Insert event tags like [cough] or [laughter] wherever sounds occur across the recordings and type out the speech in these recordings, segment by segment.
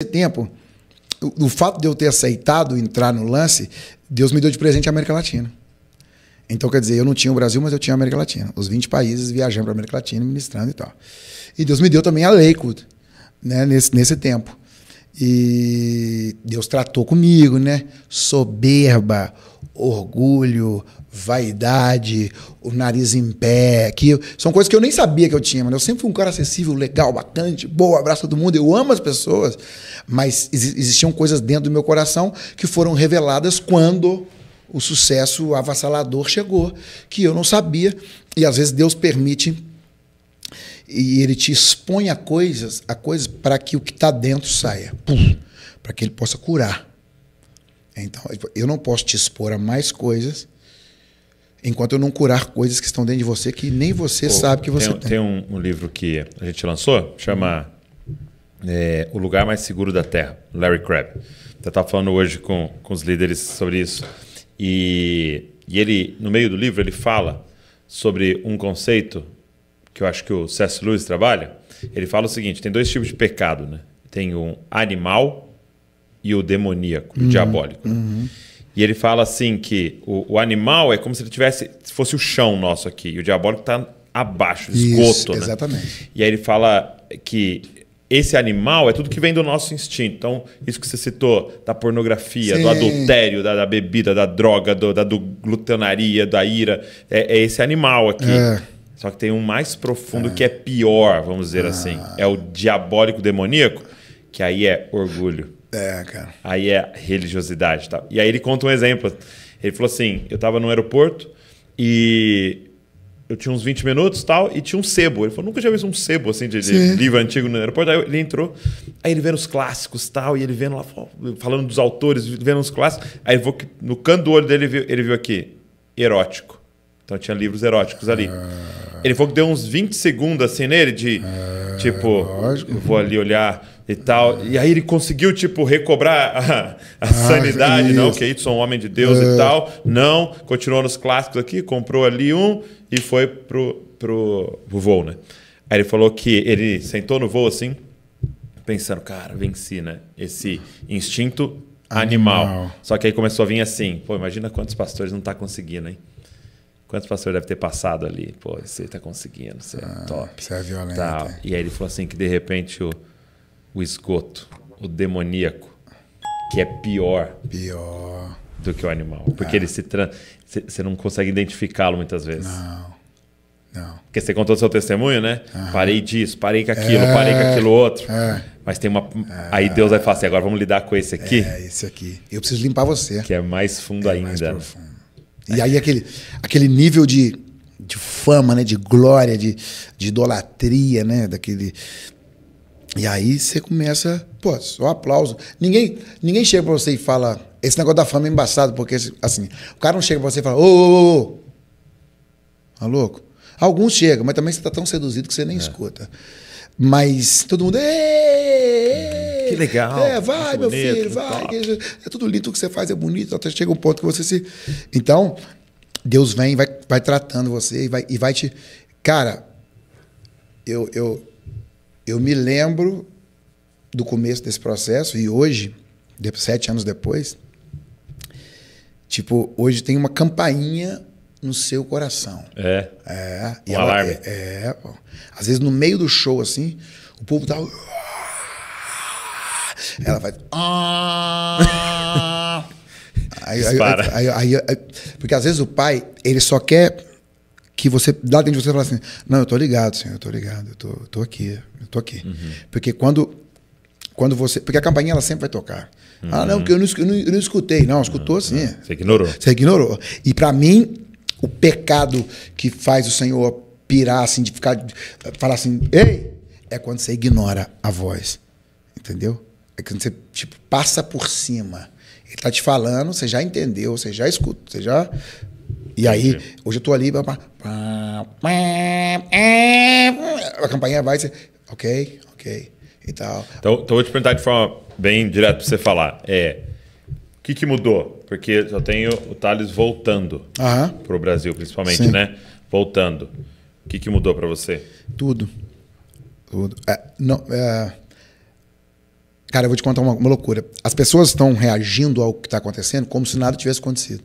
Nesse tempo, o, o, fato de eu ter aceitado entrar no lance, Deus me deu de presente a América Latina. Então, quer dizer, eu não tinha o Brasil, mas eu tinha a América Latina. Os 20 países viajando para a América Latina, ministrando e tal. E Deus me deu também a Lakewood, né, nesse, nesse tempo. E Deus tratou comigo, né? Soberba, orgulho, vaidade, o nariz em pé, que são coisas que eu nem sabia que eu tinha, mas eu sempre fui um cara acessível, legal, bacante, boa, abraço todo mundo, eu amo as pessoas, mas existiam coisas dentro do meu coração que foram reveladas quando o sucesso avassalador chegou, que eu não sabia, e às vezes Deus permite e ele te expõe a coisas, a coisas para que o que está dentro saia, para que ele possa curar. Então, eu não posso te expor a mais coisas enquanto eu não curar coisas que estão dentro de você que nem você Pô, sabe que você tem. Tem, tem um, um, livro que a gente lançou, chama é, O Lugar Mais Seguro da Terra, Larry Crabb. você estava falando hoje com, com os líderes sobre isso. E, e ele, no meio do livro, ele fala sobre um conceito que eu acho que o C.S. Lewis trabalha. Ele fala o seguinte, tem dois tipos de pecado, né? Tem o um animal e o demoníaco, uhum, o diabólico. Né? Uhum. Né? E ele fala assim que o, o animal é como se ele tivesse fosse o chão nosso aqui, e o diabólico está abaixo, esgoto. Isso, né? Exatamente. E aí ele fala que esse animal é tudo que vem do nosso instinto. Então, isso que você citou, da pornografia, Sim. do adultério, da, da, bebida, da droga, do, da do glutonaria, da ira, é, é esse animal aqui. É. Só que tem um mais profundo é. que é pior, vamos dizer ah. assim. É o diabólico demoníaco, que aí é orgulho é, cara. Aí é religiosidade e tal. E aí ele conta um exemplo. Ele falou assim: eu tava no aeroporto e eu tinha uns 20 minutos tal, e tinha um sebo. Ele falou, nunca tinha visto um sebo assim de, de livro antigo no aeroporto. Aí ele entrou, aí ele vendo os clássicos tal, e ele vendo lá, falando dos autores, vendo os clássicos. Aí vou, no canto do olho dele, ele viu, ele viu aqui, erótico. Então tinha livros eróticos ali. Ah. Ele falou que deu uns 20 segundos assim nele de ah, tipo, vou ali olhar e tal. Ah. E aí ele conseguiu, tipo, recobrar a, a ah, sanidade, não, que aí sou um homem de Deus e é. tal. Não, continuou nos clássicos aqui, comprou ali um e foi pro, pro, pro voo, né? Aí ele falou que ele sentou no voo assim, pensando, cara, venci, né? Esse instinto animal. animal. Só que aí começou a vir assim, pô, imagina quantos pastores não tá conseguindo, hein? Quantos pastores deve ter passado ali? Pô, você está conseguindo, você é ah, é top. Você é violento. E aí ele falou assim que de repente o, o esgoto, o demoníaco, que é pior. Pior. Do que o animal. Porque é. ele se trans. Você não consegue identificá-lo muitas vezes. Não. Não. Porque você contou o seu testemunho, né? Uhum. Parei disso, parei com aquilo, é, parei com aquilo outro. É, Mas tem uma. É, aí Deus vai falar assim: agora vamos lidar com esse aqui. É, esse aqui. Eu preciso limpar você. Que é mais fundo é ainda. Mais profundo. E aí aquele, aquele nível de, de fama, né? De glória, de, de idolatria, né? Daquele... E aí você começa, pô, só aplauso. Ninguém, ninguém chega pra você e fala... Esse negócio da fama é embaçado, porque, assim, o cara não chega pra você e fala, ô, ô, ô, maluco? Tá Alguns chegam, mas também você tá tão seduzido que você nem é. escuta. Mas todo mundo, ei, que legal. É, vai, meu bonito, filho, vai. Top. É tudo lindo, o que você faz é bonito. Até chega um ponto que você se. Então, Deus vem, vai, vai tratando você e vai, e vai te. Cara, eu, eu, eu me lembro do começo desse processo e hoje, sete anos depois, tipo, hoje tem uma campainha no seu coração. É. É. E um ela, alarme. É, é, Às vezes no meio do show, assim, o povo tá. Ela faz. Ah! [laughs] aí, aí, aí, aí, porque às vezes o pai, ele só quer que você, lá dentro de você, fala assim: Não, eu tô ligado, senhor, eu tô ligado, eu tô, eu tô aqui, eu tô aqui. Uhum. Porque quando, quando você. Porque a campainha ela sempre vai tocar. Uhum. Ah, não, uhum. porque eu não, eu não, eu não escutei. Não, escutou uhum. sim. Você ignorou. Você ignorou. E para mim, o pecado que faz o senhor pirar, assim, de ficar. falar assim: Ei! É quando você ignora a voz. Entendeu? É que você tipo, passa por cima. Ele está te falando, você já entendeu, você já escuta, você já. E aí, hoje eu tô ali. A campainha vai, você. Ok, ok. E tal. Então, então vou te perguntar de forma bem direta para você falar. É. O que, que mudou? Porque eu tenho o Thales voltando para o Brasil, principalmente, Sim. né? Voltando. O que, que mudou para você? Tudo. Tudo. É, não, é Cara, eu vou te contar uma, uma loucura. As pessoas estão reagindo ao que está acontecendo como se nada tivesse acontecido.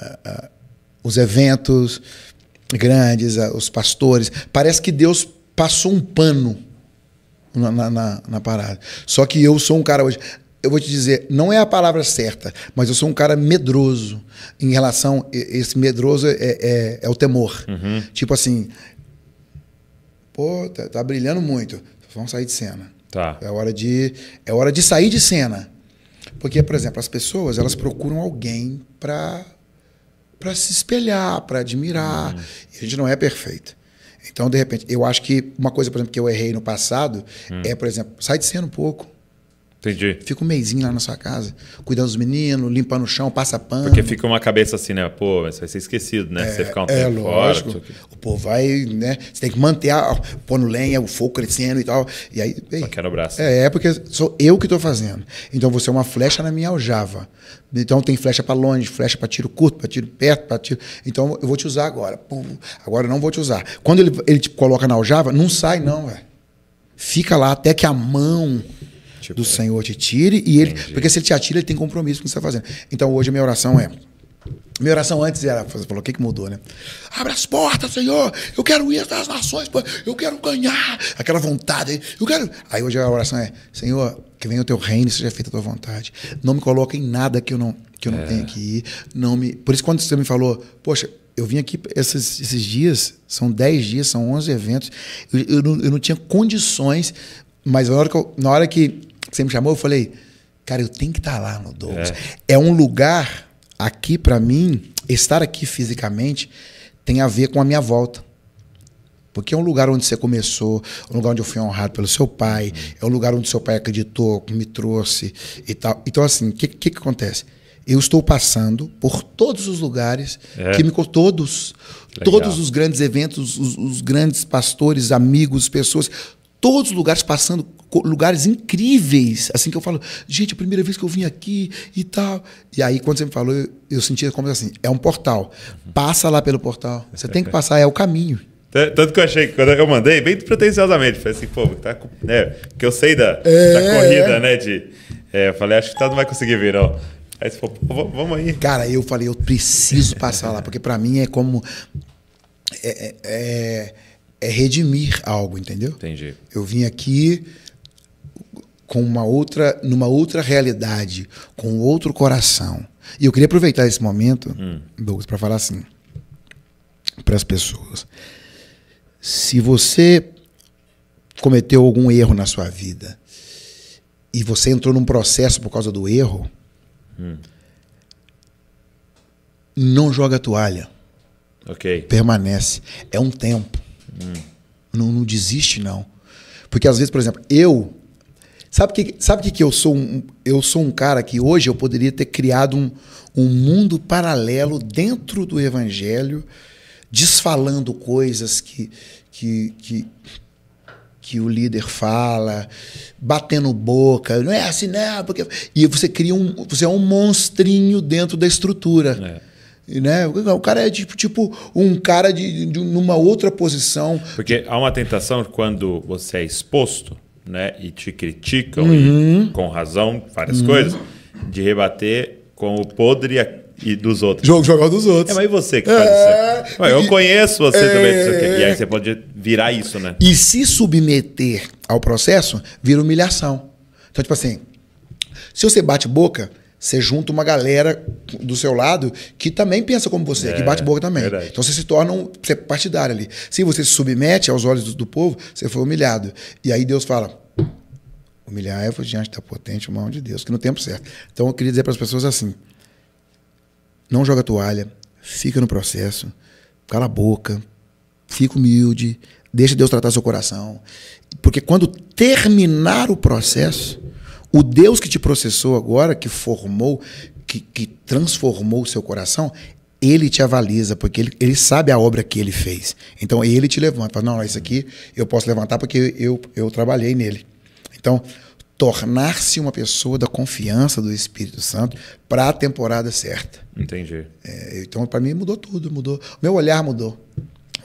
Uh, uh, os eventos grandes, uh, os pastores. Parece que Deus passou um pano na, na, na, na parada. Só que eu sou um cara hoje eu vou te dizer, não é a palavra certa, mas eu sou um cara medroso em relação. Esse medroso é, é, é o temor. Uhum. Tipo assim, pô, tá, tá, brilhando muito, vamos sair de cena. Tá. É hora de é hora de sair de cena. Porque, por exemplo, as pessoas, elas procuram alguém para para se espelhar, para admirar. Uhum. E a gente não é perfeito. Então, de repente, eu acho que uma coisa, por exemplo, que eu errei no passado uhum. é, por exemplo, sai de cena um pouco. Entendi. Fica um mêsinho lá na sua casa, cuidando dos meninos, limpando o chão, passa pano. Porque fica uma cabeça assim, né? Pô, mas vai ser esquecido, né? É, você ficar um é, tempo lógico. fora. O povo vai, né? Você tem que manter, a, no lenha, o fogo crescendo e tal. E aí. Ei, Só quero abraço. braço. É, é, porque sou eu que estou fazendo. Então você é uma flecha na minha aljava. Então tem flecha para longe, flecha para tiro curto, para tiro perto, para tiro. Então eu vou te usar agora. Pum, agora eu não vou te usar. Quando ele, ele te coloca na aljava, não sai, não, velho. Fica lá até que a mão tipo, do Senhor te tire. E ele, porque se ele te atira, ele tem compromisso com o que você está fazendo. Então hoje a minha oração é. Minha oração antes era, você falou, o que, que mudou, né? Abre as portas, Senhor, eu quero ir até as nações, eu quero ganhar. Aquela vontade, eu quero. Aí hoje a oração é, Senhor, que venha o teu reino e seja feita a tua vontade. Não me coloca em nada que eu não, que eu é. não tenha que ir. Não me... Por isso, quando você me falou, poxa, eu vim aqui esses, esses dias, são 10 dias, são 11 eventos, eu, eu, não, eu não tinha condições, mas na hora que, eu, na hora que que você me chamou, eu falei, cara, eu tenho que estar tá lá no Douglas. É, é um lugar, aqui para mim, estar aqui fisicamente tem a ver com a minha volta. Porque é um lugar onde você começou, é um lugar onde eu fui honrado pelo seu pai, uhum. é um lugar onde seu pai acreditou, me trouxe e tal. Então, assim, o que, que, que acontece? Eu estou passando por todos os lugares é. que me todos, Legal. todos os grandes eventos, os, os, grandes pastores, amigos, pessoas, todos os lugares passando lugares incríveis, assim que eu falo, gente, a primeira vez que eu vim aqui e tal. E aí quando você me falou, eu, eu sentia como assim, é um portal. Passa lá pelo portal. Você tem que passar, é o caminho. Tanto que eu achei que quando eu mandei, bem pretensiosamente, falei assim, pô, tá, né, que eu sei da, é, da corrida, é. né, de é, eu falei, acho que tá não vai conseguir vir, ó Aí você falou, pô, vamos aí. Cara, eu falei, eu preciso passar lá, porque para mim é como é, é, é é redimir algo, entendeu? Entendi. Eu vim aqui com uma outra, numa outra realidade, com outro coração. E eu queria aproveitar esse momento, hum. Douglas, para falar assim para as pessoas: se você cometeu algum erro na sua vida e você entrou num processo por causa do erro, hum. não joga a toalha. Ok. Permanece. É um tempo. Hum. Não, não desiste, não. Porque às vezes, por exemplo, eu. Sabe que, sabe que, que eu sou um, eu sou um cara que hoje eu poderia ter criado um, um mundo paralelo dentro do evangelho, desfalando coisas que, que, que, que o líder fala, batendo boca, não é assim, não, porque. E você cria um. Você é um monstrinho dentro da estrutura. É. Né? O cara é tipo, tipo um cara de, de numa outra posição. Porque há uma tentação quando você é exposto né, e te criticam, uhum. e, com razão, várias uhum. coisas, de rebater com o podre e dos outros. Jogo jogar dos é, outros. É, mas e você que faz é... isso? eu conheço você é... também. E aí você pode virar isso, né? E se submeter ao processo, vira humilhação. Então, tipo assim, se você bate boca, você junta uma galera do seu lado que também pensa como você, é, que bate boca também. Verdade. Então você se torna um, você é partidário ali. Se você se submete aos olhos do, do povo, você foi humilhado. E aí Deus fala: humilhar é diante da potente mão de Deus, que no tempo certo. Então eu queria dizer para as pessoas assim: não joga toalha, fica no processo, cala a boca, fica humilde, deixa Deus tratar seu coração. Porque quando terminar o processo o Deus que te processou agora, que formou, que, que transformou o seu coração, ele te avaliza, porque ele, ele sabe a obra que ele fez. Então ele te levanta, fala, não, isso aqui eu posso levantar porque eu, eu trabalhei nele. Então, tornar-se uma pessoa da confiança do Espírito Santo para a temporada certa. Entendi. É, então, para mim, mudou tudo, mudou. Meu olhar mudou.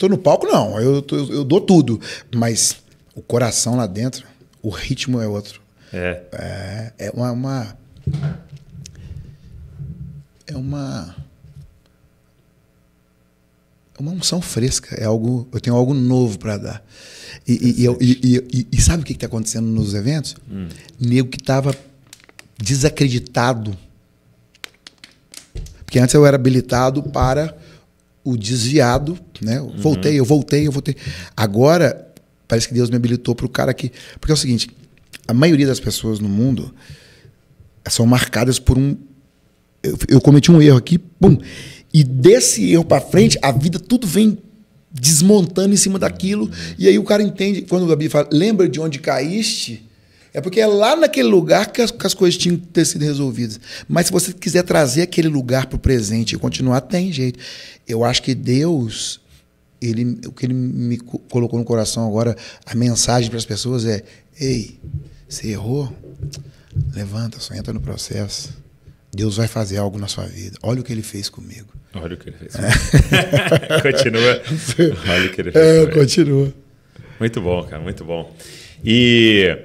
Não no palco, não. Eu, eu, eu dou tudo. Mas o coração lá dentro, o ritmo é outro. É. É, é uma, uma, É uma. É uma unção fresca. É algo. Eu tenho algo novo para dar. E, e, e, e, sabe o que está acontecendo nos eventos? Hum. Nego que estava desacreditado. Porque antes eu era habilitado para o desviado, né? Uhum. voltei, uhum. eu voltei, eu voltei. Agora, parece que Deus me habilitou para o cara que. Porque é o seguinte, a maioria das pessoas no mundo eh, são marcadas por um. Eu, eu cometi um erro aqui, pum. E desse erro para frente, a vida tudo vem desmontando em cima daquilo. E aí o cara entende, quando o Gabi fala, lembra de onde caíste? É porque é lá naquele lugar que as, que as coisas tinham que ter sido resolvidas. Mas se você quiser trazer aquele lugar para o presente e continuar, tem jeito. Eu acho que Deus, ele, o que ele me colocou no coração agora, a mensagem para as pessoas é: ei, você errou? Levanta, só entra no processo. Deus vai fazer algo na sua vida. Olha o que ele fez comigo. Olha o que ele fez. É. [laughs] continua. Olha o que ele fez. É, continua. Muito bom, cara, muito bom. E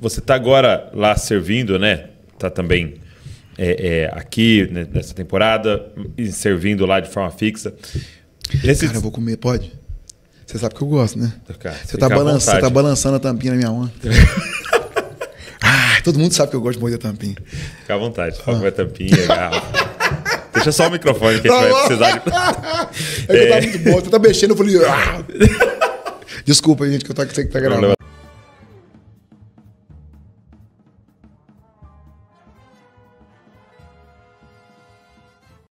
você está agora lá servindo, né? Está também é, é, aqui né, nessa temporada, servindo lá de forma fixa. Esse... Cara, eu vou comer, pode? Você sabe que eu gosto, né? Cara, você, tá você tá balançando a tampinha na minha mão. [laughs] Todo mundo sabe que eu gosto de morder tampinha. Fica à vontade, ah. foca ah. tampinha, garrafa. Deixa só o microfone que a gente vai precisar de. é que eu tava muito bom, você tá mexendo, eu falei. Ah. Desculpa, gente, que eu tô, sei que tá gravando.